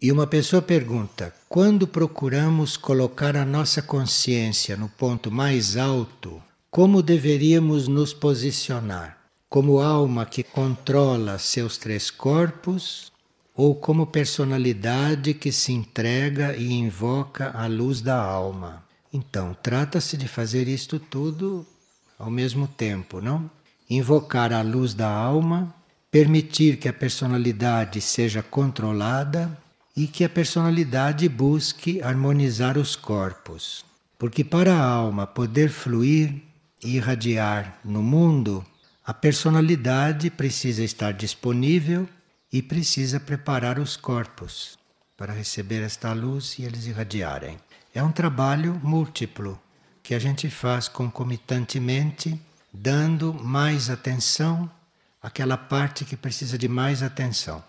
E uma pessoa pergunta: quando procuramos colocar a nossa consciência no ponto mais alto, como deveríamos nos posicionar? Como alma que controla seus três corpos ou como personalidade que se entrega e invoca a luz da alma? Então, trata-se de fazer isto tudo ao mesmo tempo, não? Invocar a luz da alma, permitir que a personalidade seja controlada e que a personalidade busque harmonizar os corpos. Porque para a alma poder fluir e irradiar no mundo, a personalidade precisa estar disponível e precisa preparar os corpos para receber esta luz e eles irradiarem. É um trabalho múltiplo que a gente faz concomitantemente, dando mais atenção àquela parte que precisa de mais atenção.